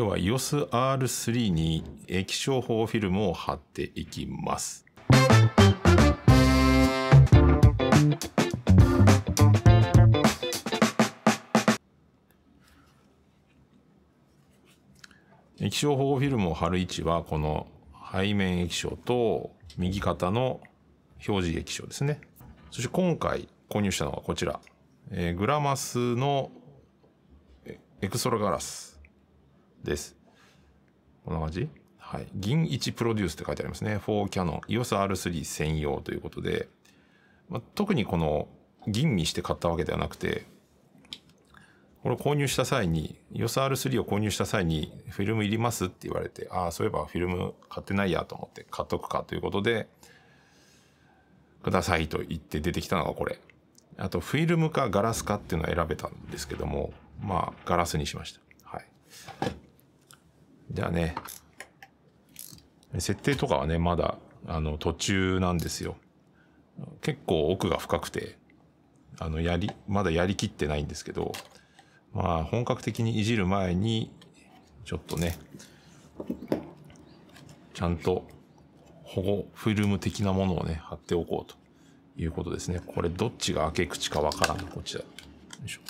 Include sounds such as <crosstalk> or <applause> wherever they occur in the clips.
今日は EOSR3 に液晶護フィルムを貼っていきます。液晶保護フィルムを貼る位置はこの背面液晶と右肩の表示液晶ですね。そして今回購入したのはこちら。えー、グラマスのエクストラガラスです。こんな感じはい。銀1プロデュースって書いてありますね。4キャノン EOS R3 専用ということで、まあ、特にこの銀にして買ったわけではなくて、これ購入した際に、EOS R3 を購入した際に、フィルムいりますって言われて、ああ、そういえばフィルム買ってないやと思って買っとくかということで、くださいと言って出てきたのがこれ。あと、フィルムかガラスかっていうのを選べたんですけども、まあ、ガラスにしました。はい。じゃあね、設定とかはね、まだ、あの、途中なんですよ。結構奥が深くて、あの、やり、まだやりきってないんですけど、まあ、本格的にいじる前に、ちょっとね、ちゃんと保護フィルム的なものをね、貼っておこうということですね。これどっちが開け口かわからん。こっちだ。よいしょ。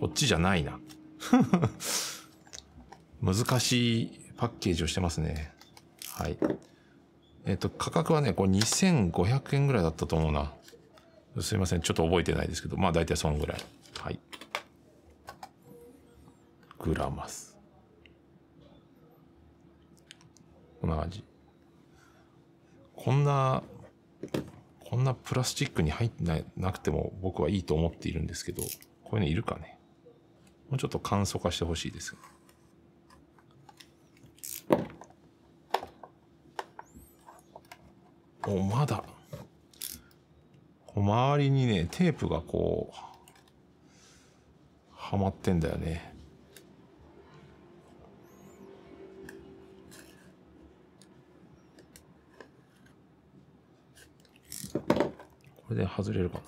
こっちじゃないな。難しいパッケージをしてますね。はい。えっ、と、価格はね、これ2500円ぐらいだったと思うな。すいません。ちょっと覚えてないですけど、まあ大体そんぐらい。はい。グラマス。こんな感じ。こんな、こんなプラスチックに入ってなくても僕はいいと思っているんですけど、こういうのいるかね。もうちょっと簡素化してほしいです。お、まだ。周りにね、テープがこう、はまってんだよね。これで外れるかな。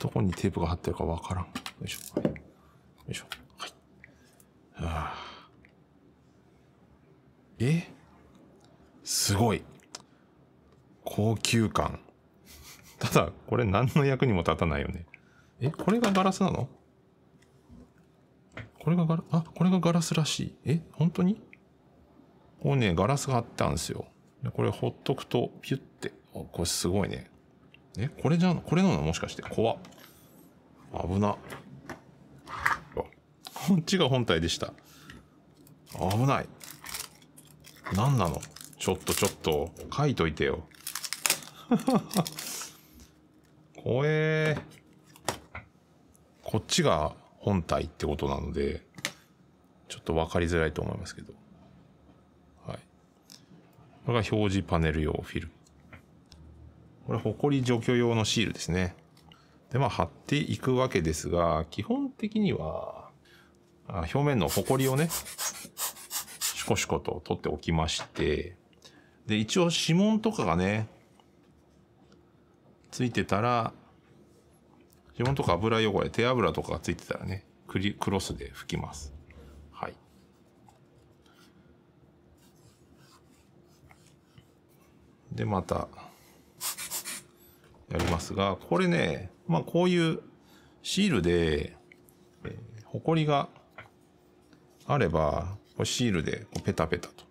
どこにテープが貼ってるかわからん。よいしょ。よいしょ。はい。はあ、えすごい。高級感。ただ、これ何の役にも立たないよね。え、これがガラスなのこれがガラ、あ、これがガラスらしい。え、本当にこうね、ガラスがあったんですよ。これほっとくと、ピュって。あ、これすごいね。え、これじゃん、これなのもしかして。怖っ。危な。こっちが本体でした。危ない。何なのちょっとちょっと、書いといてよ。<laughs> 怖えこっちが本体ってことなので、ちょっと分かりづらいと思いますけど。はい。これが表示パネル用フィルム。これ、り除去用のシールですね。で、まあ、貼っていくわけですが、基本的には、表面のりをね、シコシコと取っておきまして、で、一応指紋とかがね、ついてたら、指紋とか油汚れ、手油とかがついてたらね、クリクロスで拭きます。はい。で、また、やりますが、これね、まあこういうシールで、えホコリがあれば、これシールでペタペタと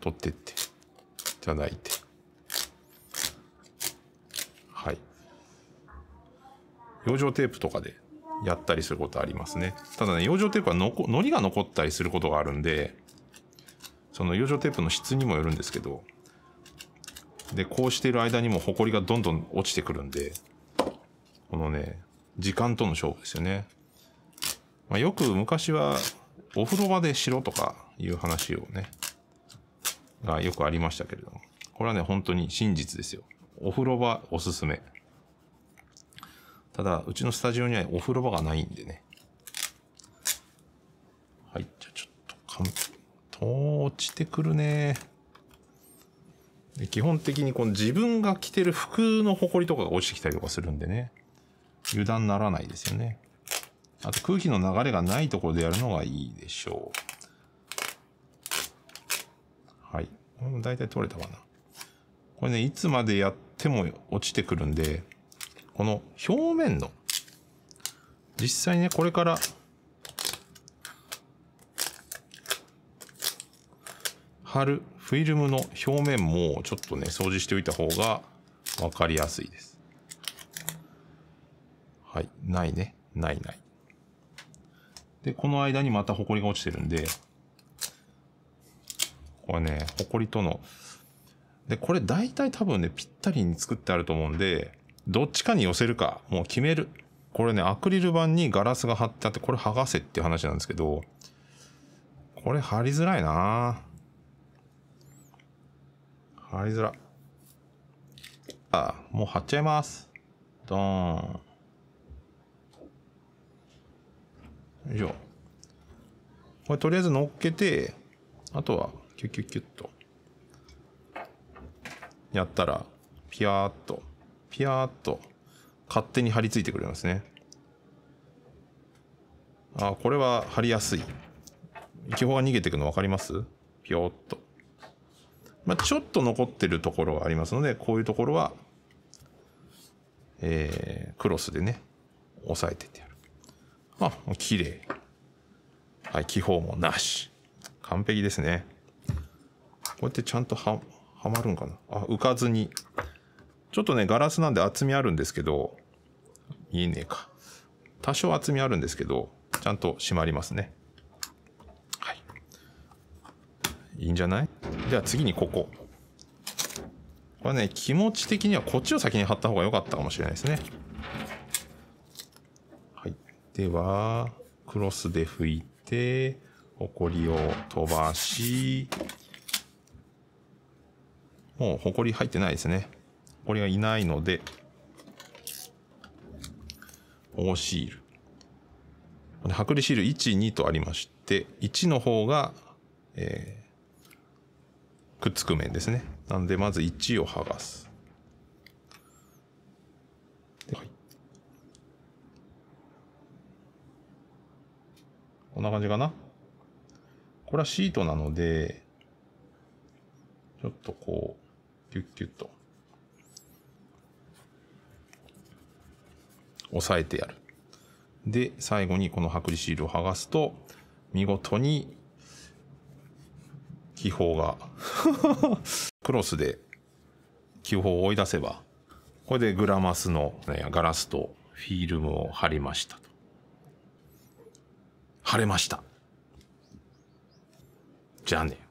取ってっていただいて。はい。養生テープとかでやったりすることありますね。ただね、養生テープはのこ、糊が残ったりすることがあるんで、その養生テープの質にもよるんですけど、で、こうしている間にも埃がどんどん落ちてくるんで、このね、時間との勝負ですよね。まあ、よく昔は、お風呂場でしろとかいう話をね、がよくありましたけれども。これはね、本当に真実ですよ。お風呂場おすすめ。ただ、うちのスタジオにはお風呂場がないんでね。はい、じゃあちょっと、かん、と落ちてくるねー。基本的にこの自分が着てる服の埃とかが落ちてきたりとかするんでね、油断ならないですよね。あと空気の流れがないところでやるのがいいでしょう。はい。これも大体取れたかな。これね、いつまでやっても落ちてくるんで、この表面の、実際ね、これから貼るフィルムの表面もちょっとね掃除しておいた方が分かりやすいですはいないねないないでこの間にまたホコリが落ちてるんでこれねホコリとのでこれ大体多分ねぴったりに作ってあると思うんでどっちかに寄せるかもう決めるこれねアクリル板にガラスが貼ってあってこれ剥がせっていう話なんですけどこれ貼りづらいなぁ。ありづら。あ、もう貼っちゃいます。ドーン。よいしょ。これとりあえず乗っけて、あとはキュキュキュッと。やったら、ピヤーと、ピヤーと、勝手に貼り付いてくれますね。あ、これは貼りやすい。気泡が逃げてくの分かりますピヨーっと。まあ、ちょっと残ってるところがありますので、こういうところは、えー、クロスでね、押さえてってやる。あ、綺麗。はい、気泡もなし。完璧ですね。こうやってちゃんとは、はまるんかな。あ、浮かずに。ちょっとね、ガラスなんで厚みあるんですけど、見えねえか。多少厚みあるんですけど、ちゃんと閉まりますね。はい。いいんじゃないじゃあ次にここ。これね、気持ち的にはこっちを先に貼った方が良かったかもしれないですね。はい。では、クロスで拭いて、ホコリを飛ばし、もうホコリ入ってないですね。ホコリがいないので、保護シール。剥離シール1、2とありまして、1の方が、えーくっつく面ですね。なので、まず1を剥がす。はい、こんな感じかな。これはシートなので、ちょっとこう、キュッキュッと、押さえてやる。で、最後にこの剥離シールを剥がすと、見事に気泡が <laughs> クロスで気泡を追い出せばこれでグラマスのガラスとフィルムを貼りましたと貼れましたじゃあね